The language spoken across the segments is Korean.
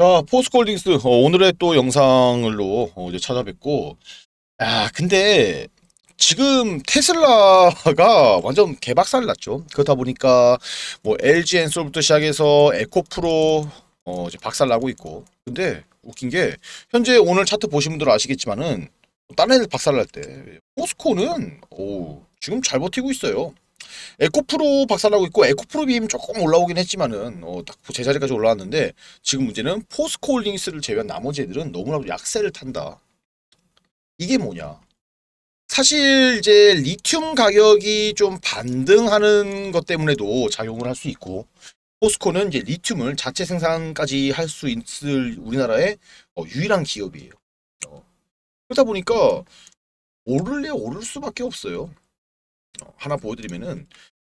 자, 어, 포스콜딩스 어, 오늘의 또 영상으로 어, 이제 찾아뵙고 아 근데 지금 테슬라가 완전 개박살 났죠. 그렇다 보니까 뭐 LG 엔솔부터 시작해서 에코프로 어, 이제 박살 나고 있고 근데 웃긴 게 현재 오늘 차트 보신 분들은 아시겠지만은 다른 애들 박살 날 때 포스코는 오 지금 잘 버티고 있어요. 에코프로 박살나고 있고 에코프로 비임 조금 올라오긴 했지만은 어, 딱 뭐 제자리까지 올라왔는데 지금 문제는 포스코홀딩스를 제외한 나머지 애들은 너무나도 약세를 탄다. 이게 뭐냐? 사실 이제 리튬 가격이 좀 반등하는 것 때문에도 작용을 할 수 있고 포스코는 이제 리튬을 자체 생산까지 할 수 있을 우리나라의 어, 유일한 기업이에요. 어. 그러다 보니까 오를래 오를 수밖에 없어요. 하나 보여드리면은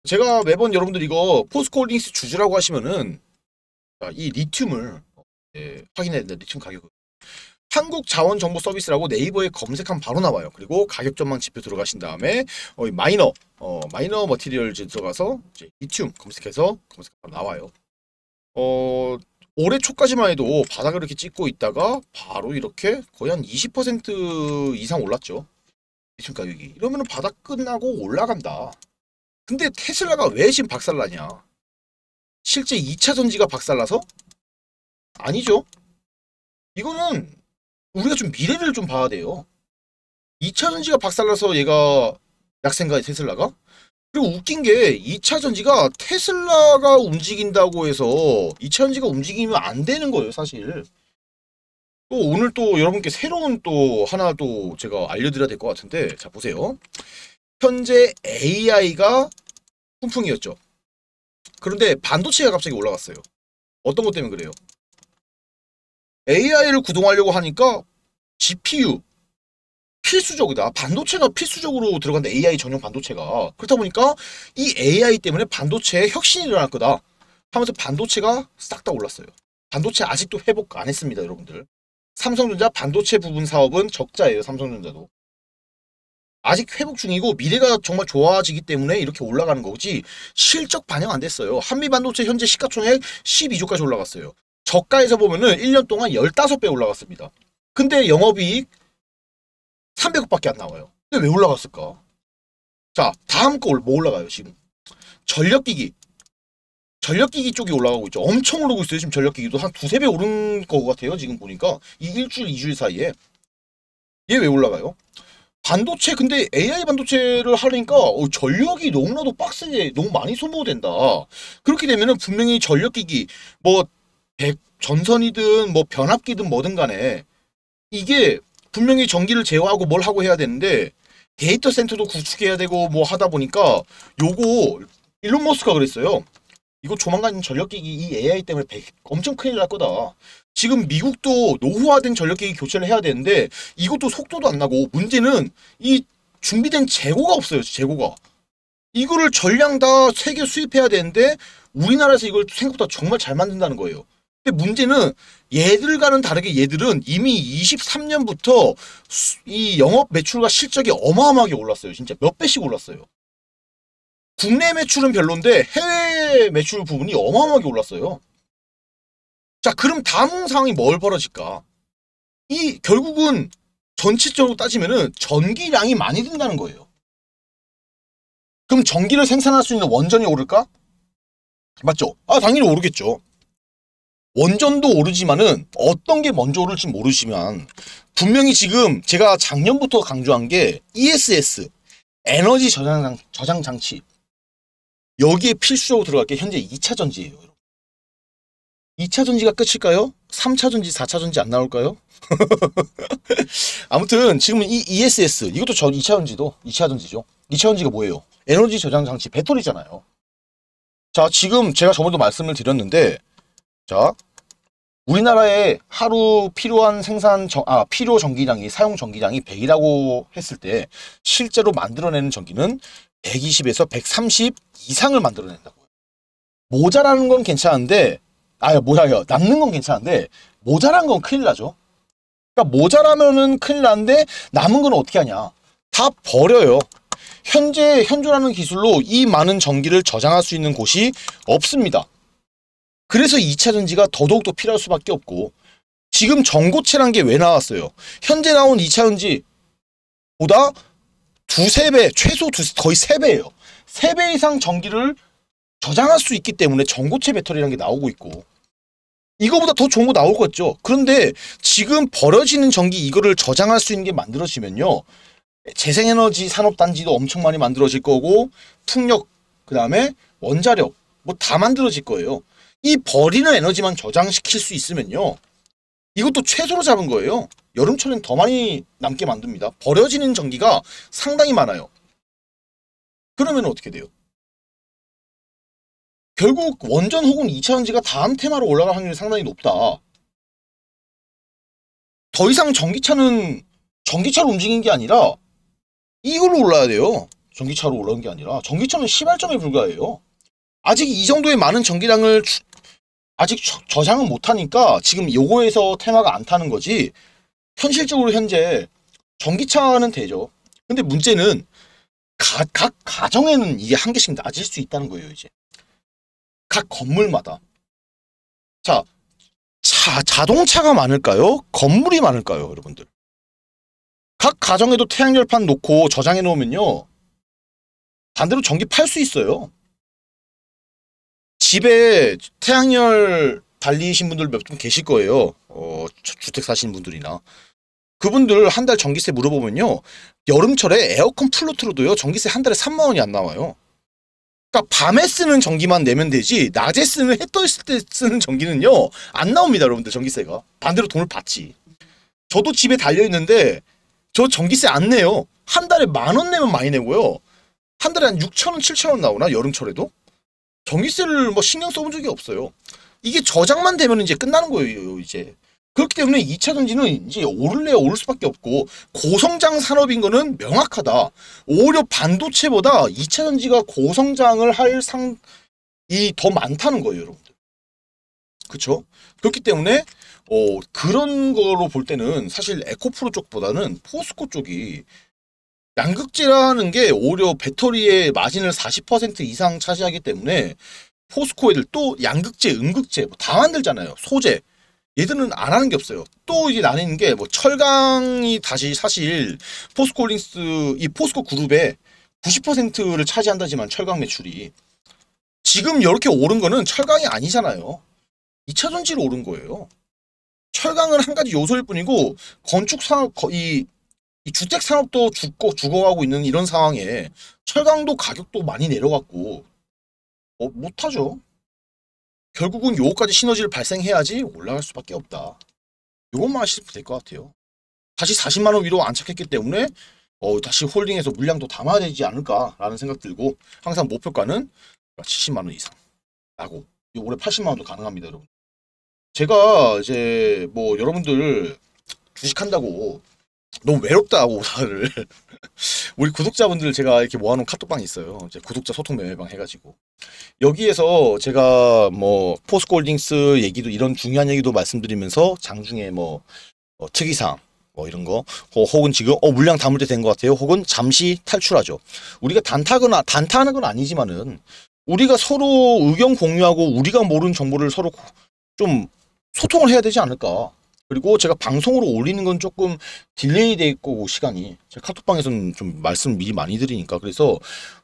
제가 매번 여러분들 이거 포스코홀딩스 주주라고 하시면은 아, 이 리튬을 예, 확인해야 돼 리튬 가격을 한국자원정보서비스라고 네이버에 검색하면 바로 나와요. 그리고 가격 전망 지표 들어가신 다음에 어, 마이너 어, 마이너 머티리얼즈 들어가서 이제 리튬 검색해서 검색 바로 나와요. 어, 올해 초까지만 해도 바닥을 이렇게 찍고 있다가 바로 이렇게 거의 한 20% 이상 올랐죠. 지금 가격이 이러면 은 바닥 끝나고 올라간다 근데 테슬라가 왜 지금 박살나냐 실제 2차 전지가 박살나서? 아니죠 이거는 우리가 좀 미래를 좀 봐야 돼요 2차 전지가 박살나서 얘가 약생가의 테슬라가? 그리고 웃긴 게 2차 전지가 테슬라가 움직인다고 해서 2차 전지가 움직이면 안 되는 거예요 사실 또 오늘 또 여러분께 새로운 또 하나 또 제가 알려드려야 될 것 같은데 자 보세요. 현재 AI가 품풍이었죠 그런데 반도체가 갑자기 올라갔어요. 어떤 것 때문에 그래요? AI를 구동하려고 하니까 GPU 필수적이다. 반도체가 필수적으로 들어간다. AI 전용 반도체가. 그렇다 보니까 이 AI 때문에 반도체에 혁신이 일어날 거다. 하면서 반도체가 싹 다 올랐어요. 반도체 아직도 회복 안 했습니다. 여러분들. 삼성전자 반도체 부분 사업은 적자예요. 삼성전자도. 아직 회복 중이고 미래가 정말 좋아지기 때문에 이렇게 올라가는 거지 실적 반영 안 됐어요. 한미반도체 현재 시가총액 12조까지 올라갔어요. 저가에서 보면은 1년 동안 15배 올라갔습니다. 근데 영업이익 300억밖에 안 나와요. 근데 왜 올라갔을까? 자, 다음 거 뭐 올라가요, 지금? 전력기기 전력기기 쪽이 올라가고 있죠. 엄청 오르고 있어요. 지금 전력기기도 한 두세 배 오른 것 같아요. 지금 보니까 이 일주일, 이주일 사이에 얘 왜 올라가요? 반도체 근데 AI 반도체를 하려니까 어, 전력이 너무나도 빡세게 너무 많이 소모된다. 그렇게 되면은 분명히 전력기기 뭐 전선이든 뭐 변압기든 뭐든 간에 이게 분명히 전기를 제어하고 뭘 하고 해야 되는데 데이터 센터도 구축해야 되고 뭐 하다 보니까 요거 일론 머스크가 그랬어요. 이거 조만간 전력기기 이 AI 때문에 엄청 큰일 날 거다. 지금 미국도 노후화된 전력기기 교체를 해야 되는데 이것도 속도도 안 나고 문제는 이 준비된 재고가 없어요. 재고가. 이거를 전량 다 세계 수입해야 되는데 우리나라에서 이걸 생각보다 정말 잘 만든다는 거예요. 근데 문제는 얘들과는 다르게 얘들은 이미 23년부터 이 영업 매출과 실적이 어마어마하게 올랐어요. 진짜 몇 배씩 올랐어요. 국내 매출은 별론데 해외 매출 부분이 어마어마하게 올랐어요. 자 그럼 다음 상황이 뭘 벌어질까? 이 결국은 전체적으로 따지면은 전기량이 많이 든다는 거예요. 그럼 전기를 생산할 수 있는 원전이 오를까? 맞죠? 아 당연히 오르겠죠. 원전도 오르지만은 어떤 게 먼저 오를지 모르시면 분명히 지금 제가 작년부터 강조한 게 ESS 에너지 저장, 저장 장치 여기에 필수적으로 들어갈 게 현재 2차 전지예요. 여러분. 2차 전지가 끝일까요? 3차 전지, 4차 전지 안 나올까요? 아무튼 지금은 이 ESS, 이것도 저 2차 전지도 2차 전지죠. 2차 전지가 뭐예요? 에너지 저장 장치 배터리잖아요. 자, 지금 제가 저번에도 말씀을 드렸는데 자, 우리나라에 하루 필요한 생산 정, 아 필요 전기량이 사용 전기량이 100이라고 했을 때 실제로 만들어내는 전기는 120에서 130 이상을 만들어낸다고요. 모자라는 건 괜찮은데 아 뭐야요 남는 건 괜찮은데 모자란 건 큰일 나죠. 그러니까 모자라면은 큰일 나는데 남은 건 어떻게 하냐. 다 버려요. 현재 현존하는 기술로 이 많은 전기를 저장할 수 있는 곳이 없습니다. 그래서 2차전지가 더더욱더 필요할 수밖에 없고 지금 전고체란 게 왜 나왔어요? 현재 나온 2차전지보다 두세 배, 최소 두, 거의 세 배예요. 세 배 이상 전기를 저장할 수 있기 때문에 전고체 배터리라는 게 나오고 있고 이거보다 더 좋은 거 나올 거죠. 그런데 지금 버려지는 전기 이거를 저장할 수 있는 게 만들어지면요. 재생에너지 산업단지도 엄청 많이 만들어질 거고 풍력, 그 다음에 원자력 뭐 다 만들어질 거예요. 이 버리는 에너지만 저장시킬 수 있으면요. 이것도 최소로 잡은 거예요. 여름철엔 더 많이 남게 만듭니다. 버려지는 전기가 상당히 많아요. 그러면 어떻게 돼요? 결국 원전 혹은 2차전지가 다음 테마로 올라갈 확률이 상당히 높다. 더 이상 전기차는 전기차로 움직인 게 아니라 이걸로 올라야 돼요. 전기차로 올라온 게 아니라 전기차는 시발점에 불과해요. 아직 이 정도의 많은 전기량을 아직 저장은 못하니까 지금 요거에서 테마가 안 타는 거지 현실적으로 현재 전기차는 되죠. 근데 문제는 가, 각 가정에는 이게 한 개씩 낮을 수 있다는 거예요. 이제 각 건물마다 자 차, 자동차가 많을까요? 건물이 많을까요? 여러분들 각 가정에도 태양열판 놓고 저장해 놓으면요 반대로 전기 팔 수 있어요. 집에 태양열 달리신 분들 몇 분 계실 거예요. 어, 주택 사시는 분들이나. 그분들 한 달 전기세 물어보면요. 여름철에 에어컨 풀로 틀어도요. 전기세 한 달에 3만 원이 안 나와요. 그러니까 밤에 쓰는 전기만 내면 되지 낮에 쓰는 해 떴을 때 쓰는 전기는요. 안 나옵니다. 여러분들 전기세가. 반대로 돈을 받지. 저도 집에 달려있는데 저 전기세 안 내요. 한 달에 만 원 내면 많이 내고요. 한 달에 한 6천 원, 7천 원 나오나 여름철에도? 전기세를 뭐 신경 써본 적이 없어요. 이게 저장만 되면 이제 끝나는 거예요, 이제. 그렇기 때문에 2차 전지는 이제 오를래 야 오를 수밖에 없고 고성장 산업인 거는 명확하다. 오히려 반도체보다 2차 전지가 고성장을 할 상이 더 많다는 거예요, 여러분들. 그렇죠? 그렇기 때문에 어, 그런 거로 볼 때는 사실 에코프로 쪽보다는 포스코 쪽이 양극재라는 게 오히려 배터리의 마진을 40% 이상 차지하기 때문에 포스코에들 또 양극재, 음극재 뭐다 만들잖아요. 소재. 얘들은 안 하는 게 없어요. 또 이제 나뉘는 게 뭐 철강이 다시 사실 포스코홀딩스 이 포스코 그룹의 90%를 차지한다지만 철강 매출이 지금 이렇게 오른 거는 철강이 아니잖아요. 2차 전지로 오른 거예요. 철강은 한 가지 요소일 뿐이고 건축 사업이 이 주택 산업도 죽고 죽어가고 있는 이런 상황에 철강도 가격도 많이 내려갔고 어, 못하죠. 결국은 요거까지 시너지를 발생해야지 올라갈 수밖에 없다. 요것만 하시면 될것 같아요. 다시 40만원 위로 안착했기 때문에 어, 다시 홀딩해서 물량도 담아야 되지 않을까라는 생각 들고 항상 목표가는 70만원 이상 라고 올해 80만원도 가능합니다 여러분 제가 이제 뭐 여러분들 주식한다고 너무 외롭다고 다를 우리 구독자분들 제가 이렇게 모아놓은 카톡방이 있어요. 이제 구독자 소통 매매방 해가지고 여기에서 제가 뭐 포스골딩스 얘기도 이런 중요한 얘기도 말씀드리면서 장중에 뭐 어, 특이사항 뭐 이런 거 어, 혹은 지금 어 물량 담을 때 된 것 같아요. 혹은 잠시 탈출하죠. 우리가 단타거나 단타하는 건 아니지만은 우리가 서로 의견 공유하고 우리가 모르는 정보를 서로 좀 소통을 해야 되지 않을까. 그리고 제가 방송으로 올리는 건 조금 딜레이 돼 있고 시간이 제가 카톡방에서는 좀 말씀 미리 많이 드리니까 그래서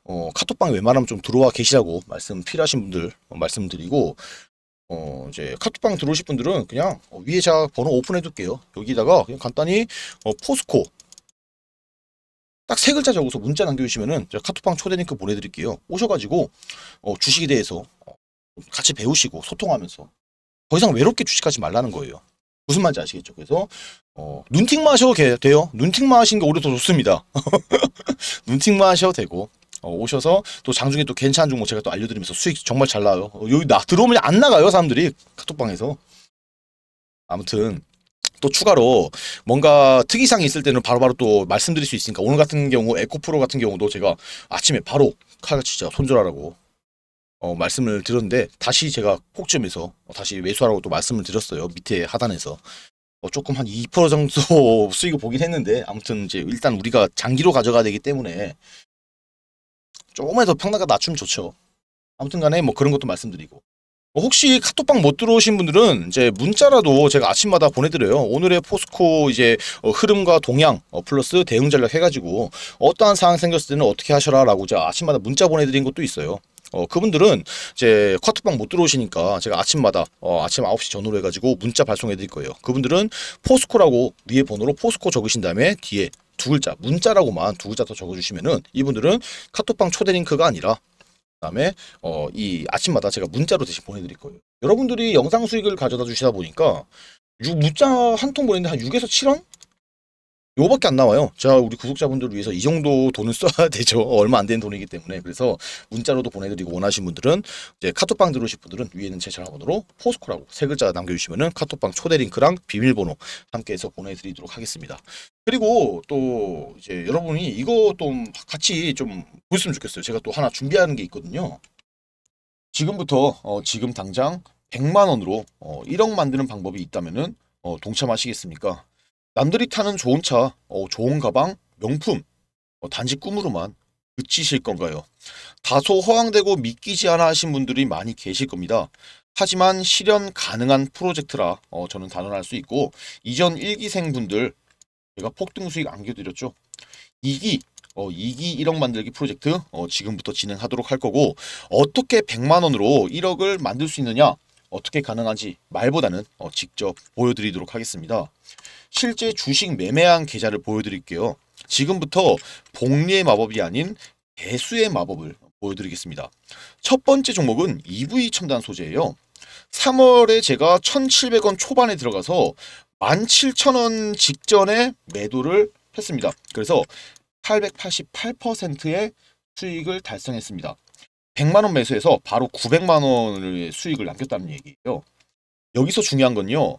어, 카톡방 에 웬만하면 좀 들어와 계시라고 말씀 필요하신 분들 어, 말씀드리고 어, 이제 카톡방 들어오실 분들은 그냥 어, 위에 제가 번호 오픈해 둘게요 여기다가 그냥 간단히 어, 포스코 딱 세 글자 적어서 문자 남겨주시면은 제가 카톡방 초대 링크 보내드릴게요. 오셔가지고 어, 주식에 대해서 어, 같이 배우시고 소통하면서 더 이상 외롭게 주식하지 말라는 거예요. 무슨 말인지 아시겠죠? 그래서 어, 눈팅 마셔도 돼요. 눈팅 마시는 게 오히려 더 좋습니다. 눈팅 마셔도 되고 어, 오셔서 또 장중에 또 괜찮은 종목 제가 또 알려드리면서 수익 정말 잘 나요. 어, 여기 나 들어오면 안 나가요 사람들이 카톡방에서. 아무튼 또 추가로 뭔가 특이사항이 있을 때는 바로바로 바로 또 말씀드릴 수 있으니까 오늘 같은 경우 에코프로 같은 경우도 제가 아침에 바로 칼같이 진 손절하라고 어, 말씀을 드렸는데 다시 제가 폭점에서 다시 매수하라고 또 말씀을 드렸어요. 밑에 하단에서. 어, 조금 한 2% 정도 수익을 보긴 했는데 아무튼 이제 일단 우리가 장기로 가져가야 되기 때문에 조금만 더 평가가 낮추면 좋죠. 아무튼 간에 뭐 그런 것도 말씀드리고 어, 혹시 카톡방 못 들어오신 분들은 이제 문자라도 제가 아침마다 보내드려요. 오늘의 포스코 이제 어, 흐름과 동향 어, 플러스 대응 전략 해가지고 어떠한 상황 생겼을 때는 어떻게 하셔라 라고 제가 아침마다 문자 보내드린 것도 있어요. 어, 그분들은 이제 커트방 못 들어오시니까 제가 아침마다 어, 아침 9시 전후로 해가지고 문자 발송해 드릴 거예요. 그분들은 포스코라고 위에 번호로 포스코 적으신 다음에 뒤에 두 글자 문자라고만 두 글자 더 적어주시면은 이분들은 카톡방 초대 링크가 아니라 그다음에 어, 이 아침마다 제가 문자로 대신 보내드릴 거예요. 여러분들이 영상 수익을 가져다 주시다 보니까 6, 문자 한 통 보내는데 한 6에서 7원 요거밖에 안 나와요. 자, 우리 구독자분들을 위해서 이 정도 돈을 써야 되죠. 얼마 안 되는 돈이기 때문에. 그래서 문자로도 보내드리고 원하신 분들은 이제 카톡방 들어오실 분들은 위에 있는 제 전화번호로 포스코라고 세 글자 남겨주시면 카톡방 초대 링크랑 비밀번호 함께해서 보내드리도록 하겠습니다. 그리고 또 이제 여러분이 이거 좀 같이 좀 보셨으면 좋겠어요. 제가 또 하나 준비하는 게 있거든요. 지금부터 어, 지금 당장 100만 원으로 어, 1억 만드는 방법이 있다면 어, 동참하시겠습니까? 남들이 타는 좋은 차, 어, 좋은 가방, 명품 어, 단지 꿈으로만 그치실 건가요? 다소 허황되고 믿기지 않아 하신 분들이 많이 계실 겁니다. 하지만 실현 가능한 프로젝트라 어, 저는 단언할 수 있고 이전 1기생 분들 제가 폭등 수익 안겨드렸죠. 2기 어, 2기 1억 만들기 프로젝트 어, 지금부터 진행하도록 할 거고 어떻게 100만원으로 1억을 만들 수 있느냐 어떻게 가능한지 말보다는 어, 직접 보여드리도록 하겠습니다. 실제 주식 매매한 계좌를 보여드릴게요. 지금부터 복리의 마법이 아닌 개수의 마법을 보여드리겠습니다. 첫 번째 종목은 EV 첨단 소재예요. 3월에 제가 1,700원 초반에 들어가서 17,000원 직전에 매도를 했습니다. 그래서 888%의 수익을 달성했습니다. 100만원 매수해서 바로 900만원의 수익을 남겼다는 얘기예요. 여기서 중요한 건요.